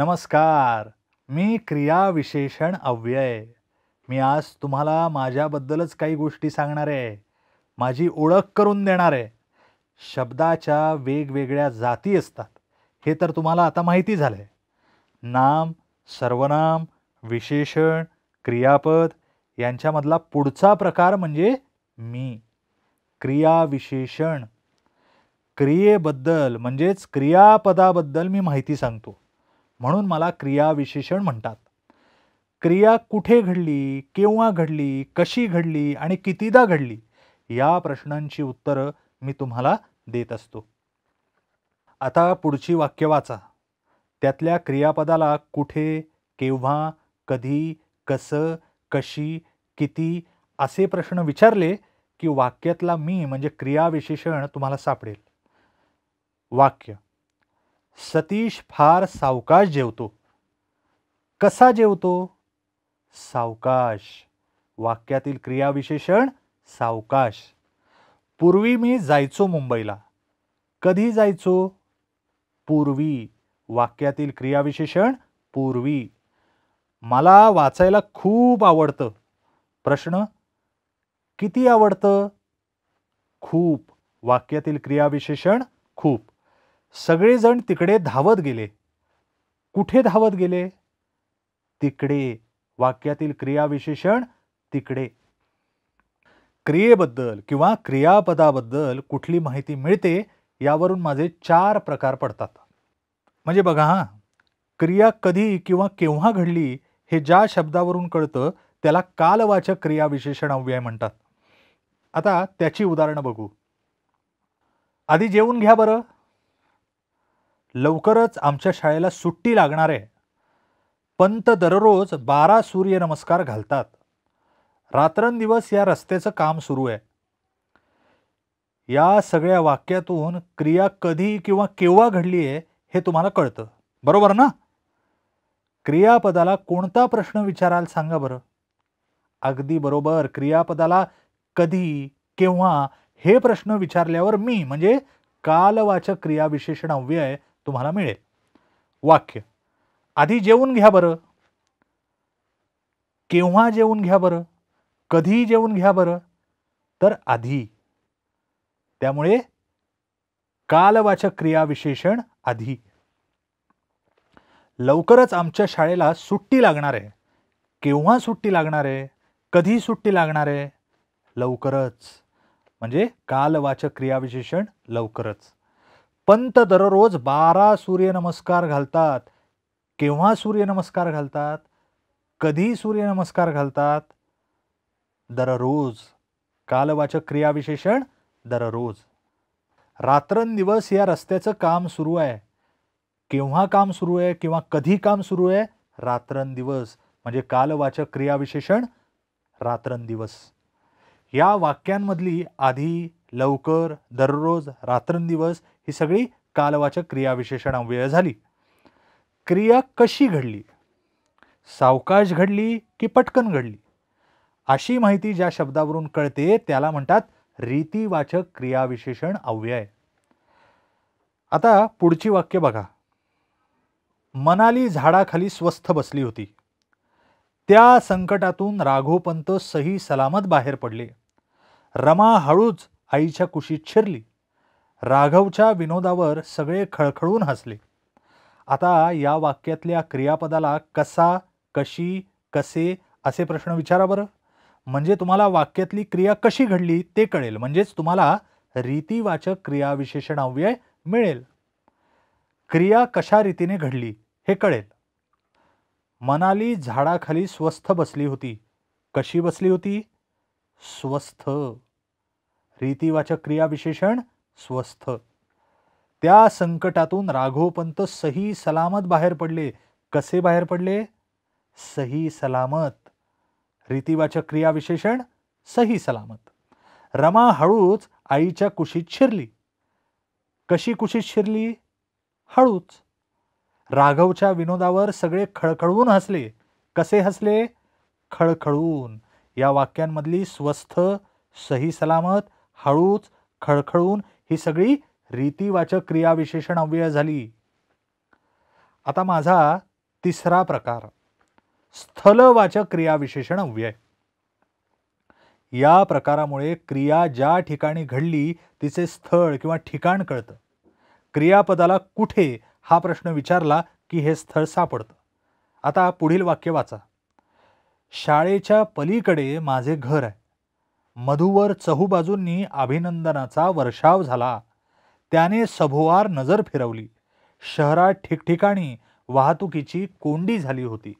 नमस्कार मी क्रियाविशेषण अव्यय मी आज तुम्हाला माझ्याबद्दलच काही गोष्टी सांगणार आहे माझी ओळख करून देणार आहे शब्दाच्या वेगवेगळ्या जाती असतात हे तर तुम्हाला आता माहिती झालं आहे नाम सर्वनाम विशेषण क्रियापद यांच्यामधला पुढचा प्रकार म्हणजे मी क्रियाविशेषण क्रियेबद्दल म्हणजेच क्रियापदाबद्दल मी माहिती सांगतो म्हणून मला क्रियाविशेषण म्हणतात क्रिया कुठे घडली केव्हा घडली कशी घडली आणि कितीदा घडली या प्रश्नांची उत्तरं मी तुम्हाला देत असतो आता पुढची वाक्य वाचा त्यातल्या क्रियापदाला कुठे केव्हा कधी कसं कशी किती असे प्रश्न विचारले की वाक्यातला मी म्हणजे क्रियाविशेषण तुम्हाला सापडेल वाक्य सतीश फार सावकाश जेवतो कसा जेवतो सावकाश वाक्यातील क्रियाविशेषण सावकाश पूर्वी मी जायचो मुंबईला कधी जायचो पूर्वी वाक्यातील क्रियाविशेषण पूर्वी मला वाचायला खूप आवडतं प्रश्न किती आवडतं खूप वाक्यातील क्रियाविशेषण खूप सगळेजण तिकडे धावत गेले कुठे धावत गेले तिकडे वाक्यातील क्रियाविशेषण तिकडे क्रियेबद्दल किंवा क्रियापदाबद्दल कुठली माहिती मिळते यावरून माझे चार प्रकार पडतात म्हणजे बघा हां क्रिया कधी किंवा केव्हा घडली हे ज्या शब्दावरून कळतं त्याला कालवाचक क्रियाविशेषण अव्यय म्हणतात आता त्याची उदाहरणं बघू आधी जेवून घ्या बरं लवकरच आमच्या शाळेला सुट्टी लागणार आहे पंत दररोज बारा सूर्यनमस्कार घालतात रात्रंदिवस या रस्त्याचं काम सुरू आहे या सगळ्या वाक्यातून क्रिया कधी किंवा केव्हा घडली आहे हे तुम्हाला कळतं बरोबर ना क्रियापदाला कोणता प्रश्न विचाराल सांगा बरं अगदी बरोबर क्रियापदाला कधी केव्हा हे प्रश्न विचारल्यावर मी म्हणजे कालवाचक क्रियाविशेषण अव्यय तुम्हाला मिळेल वाक्य आधी जेवून घ्या बरं केव्हा जेवून घ्या बरं कधी जेवून घ्या बरं तर आधी त्यामुळे कालवाचक क्रियाविशेषण आधी लवकरच आमच्या शाळेला सुट्टी लागणार आहे केव्हा सुट्टी लागणार आहे कधी सुट्टी लागणार आहे लवकरच म्हणजे कालवाचक क्रियाविशेषण लवकरच पंत दररोज बारा सूर्यनमस्कार घालतात केव्हा सूर्यनमस्कार घालतात कधी सूर्यनमस्कार घालतात दररोज कालवाचक क्रियाविशेषण दररोज रात्रंदिवस या रस्त्याचं काम सुरू आहे केव्हा काम सुरू आहे किंवा कधी काम सुरू आहे रात्रंदिवस म्हणजे कालवाचक क्रियाविशेषण रात्रंदिवस या वाक्यांमधली आधी लवकर दररोज रात्रंदिवस ही सगळी कालवाचक क्रियाविशेषण अव्यय झाली क्रिया कशी घडली सावकाश घडली की पटकन घडली अशी माहिती ज्या शब्दावरून कळते त्याला म्हणतात रीतीवाचक क्रियाविशेषण अव्यय आता पुढची वाक्य बघा मनाली झाडाखाली स्वस्थ बसली होती त्या संकटातून राघोपंत सही सलामत बाहेर पडले रमा हळूच आईच्या कुशीत शिरली राघवच्या विनोदावर सगळे खळखळून हसले आता या वाक्यातल्या क्रियापदाला कसा कशी कसे असे प्रश्न विचारा बरं म्हणजे तुम्हाला वाक्यातली क्रिया कशी घडली ते कळेल म्हणजेच तुम्हाला रीतीवाचक अव्यय मिळेल क्रिया कशा रीतीने घडली हे कळेल मनाली झाडाखाली स्वस्थ बसली होती कशी बसली होती स्वस्थ रीतिवाचक क्रियाविशेषण स्वस्थ त्या संकटातून राघोपंत सही सलामत बाहेर पडले कसे बाहेर पडले सही सलामत रीतिवाचक क्रियाविशेषण सही सलामत रमा हळूच आईच्या कुशीत शिरली कशी कुशीत शिरली हळूच राघवच्या विनोदावर सगळे खळखळून हसले कसे हसले खळखळून या वाक्यांमधली स्वस्थ सही सलामत हळूच खळखळून ही सगळी रीतीवाचक क्रियाविशेषण अव्यय झाली आता माझा तिसरा प्रकार स्थलवाचक क्रियाविशेषण अव्यय या प्रकारामुळे क्रिया ज्या ठिकाणी घडली तिचे स्थळ किंवा ठिकाण कळतं क्रियापदाला कुठे हा प्रश्न विचारला की हे स्थळ सापडतं आता पुढील वाक्य वाचा शाळेच्या पलीकडे माझे घर आहे मधुवर चहूबाजूंनी अभिनंदनाचा वर्षाव झाला त्याने सभोवार नजर फिरवली शहरात ठिकठिकाणी वाहतुकीची कोंडी झाली होती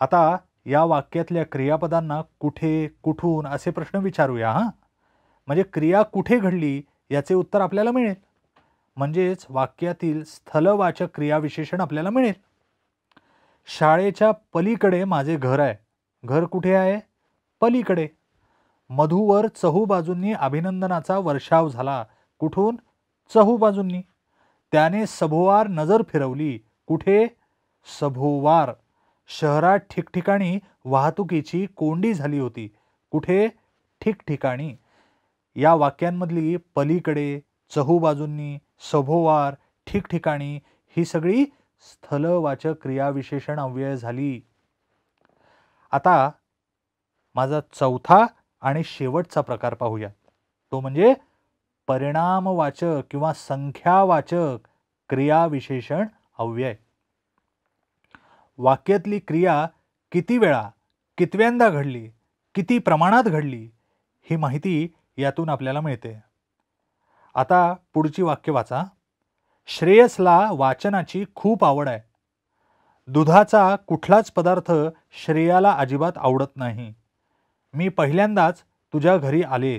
आता या वाक्यातल्या क्रियापदांना कुठे कुठून असे प्रश्न विचारूया हां म्हणजे क्रिया कुठे घडली याचे उत्तर आपल्याला मिळेल म्हणजेच वाक्यातील स्थलवाचक क्रियाविशेषण आपल्याला मिळेल शाळेच्या पलीकडे माझे घर आहे घर कुठे आहे पलीकडे मधूवर चहू बाजूंनी अभिनंदनाचा वर्षाव झाला कुठून चहू बाजूंनी त्याने सभोवार नजर फिरवली कुठे सभोवार शहरात ठिकठिकाणी वाहतुकीची कोंडी झाली होती कुठे ठिकठिकाणी या वाक्यांमधली पलीकडे चहू बाजूंनी सभोवार ठिकठिकाणी ही सगळी स्थलवाचक क्रियाविशेषण अव्यय झाली आता माझा चौथा आणि शेवटचा प्रकार पाहूया तो म्हणजे परिणामवाचक किंवा संख्यावाचक क्रियाविशेषण अव्यय वाक्यातली क्रिया किती वेळा कितव्यांदा घडली किती प्रमाणात घडली ही माहिती यातून आपल्याला मिळते आता पुढची वाक्य वाचा श्रेयसला वाचनाची खूप आवड आहे दुधाचा कुठलाच पदार्थ श्रेयाला अजिबात आवडत नाही मी पहिल्यांदाच तुझ्या घरी आले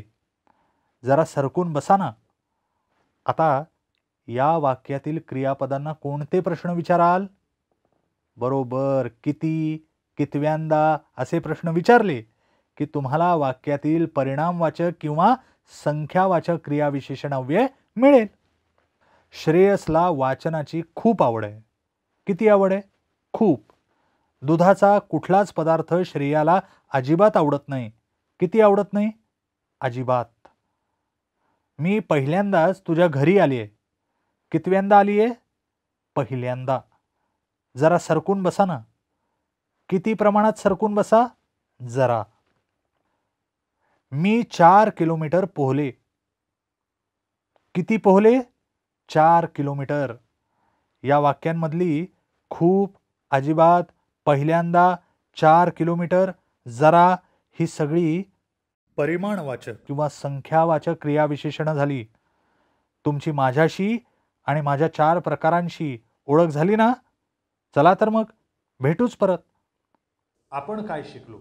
जरा सरकून बसा ना आता या वाक्यातील क्रियापदांना कोणते प्रश्न विचाराल बरोबर किती कितव्यांदा असे प्रश्न विचारले की तुम्हाला वाक्यातील परिणामवाचक किंवा संख्यावाचक क्रियाविशेषणव्यय मिळेल श्रेयसला वाचनाची खूप आवड आहे किती आवड आहे खूप दुधाचा कुठलाच पदार्थ श्रेयाला अजिबात आवडत नाही किती आवडत नाही अजिबात मी पहिल्यांदाच तुझ्या घरी आली आहे कितव्यांदा आली आहे पहिल्यांदा जरा सरकून बसा ना किती प्रमाणात सरकून बसा जरा मी चार किलोमीटर पोहले किती पोहले चार किलोमीटर या वाक्यांमधली खूप अजिबात पहिल्यांदा चार किलोमीटर जरा ही सगळी परिमाणवाचक किंवा संख्यावाचक क्रियाविशेषणं झाली तुमची माझ्याशी आणि माझ्या चार प्रकारांशी ओळख झाली ना चला तर मग भेटूच परत आपण काय शिकलो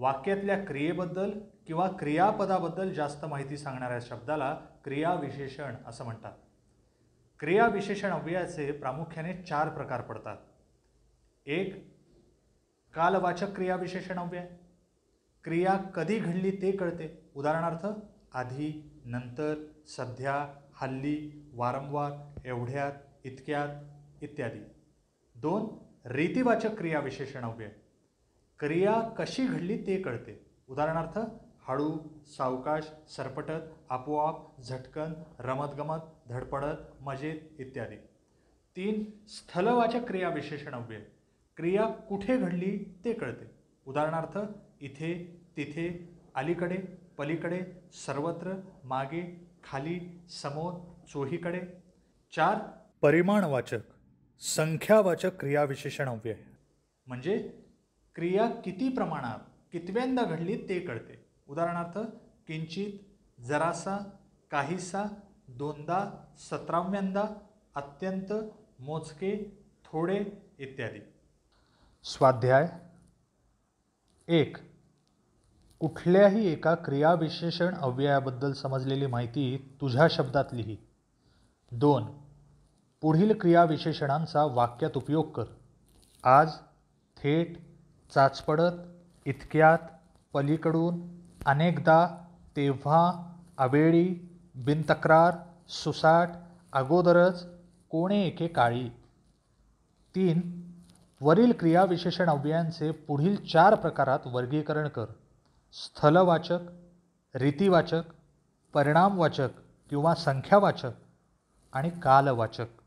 वाक्यातल्या क्रियेबद्दल किंवा क्रियापदाबद्दल जास्त माहिती सांगणाऱ्या शब्दाला क्रियाविशेषण असं म्हणतात क्रियाविशेषण अव्ययाचे प्रामुख्याने चार प्रकार पडतात एक कालवाचक क्रियाविशेषण अव्यय क्रिया कधी घडली ते कळते उदाहरणार्थ आधी नंतर सध्या हल्ली वारंवार एवढ्यात इतक्यात इत्यादी दोन रीतिवाचक क्रियाविशेषण अव्यय क्रिया कशी घडली ते कळते उदाहरणार्थ हळू सावकाश सरपटत आपोआप झटकन रमतगमत धडपडत मजेत इत्यादी तीन स्थलवाचक क्रियाविशेषण अव्यय क्रिया कुठे घडली ते कळते उदाहरणार्थ इथे तिथे अलीकडे पलीकडे सर्वत्र मागे खाली समोर चोहीकडे चार परिमाणवाचक संख्यावाचक क्रियाविशेषण अव्यय म्हणजे क्रिया किती प्रमाणात कितव्यांदा घडली ते कळते उदाहरणार्थ किंचित जरासा काहीसा दोनदा सतराव्यांदा अत्यंत मोजके थोडे इत्यादी स्वाध्याय एक कुठल्याही एका क्रियाविशेषण अव्ययाबद्दल समजलेली माहिती तुझ्या शब्दात लिही दोन पुढील क्रियाविशेषणांचा वाक्यात उपयोग कर आज थेट चाचपडत इतक्यात पलीकडून अनेकदा तेव्हा अवेळी बिनतक्रार सुसाट अगोदरच कोणे एके काळी तीन वरील क्रियाविशेषण अव्ययांचे पुढील चार प्रकारात वर्गीकरण कर स्थलवाचक रीतीवाचक परिणामवाचक किंवा संख्यावाचक आणि कालवाचक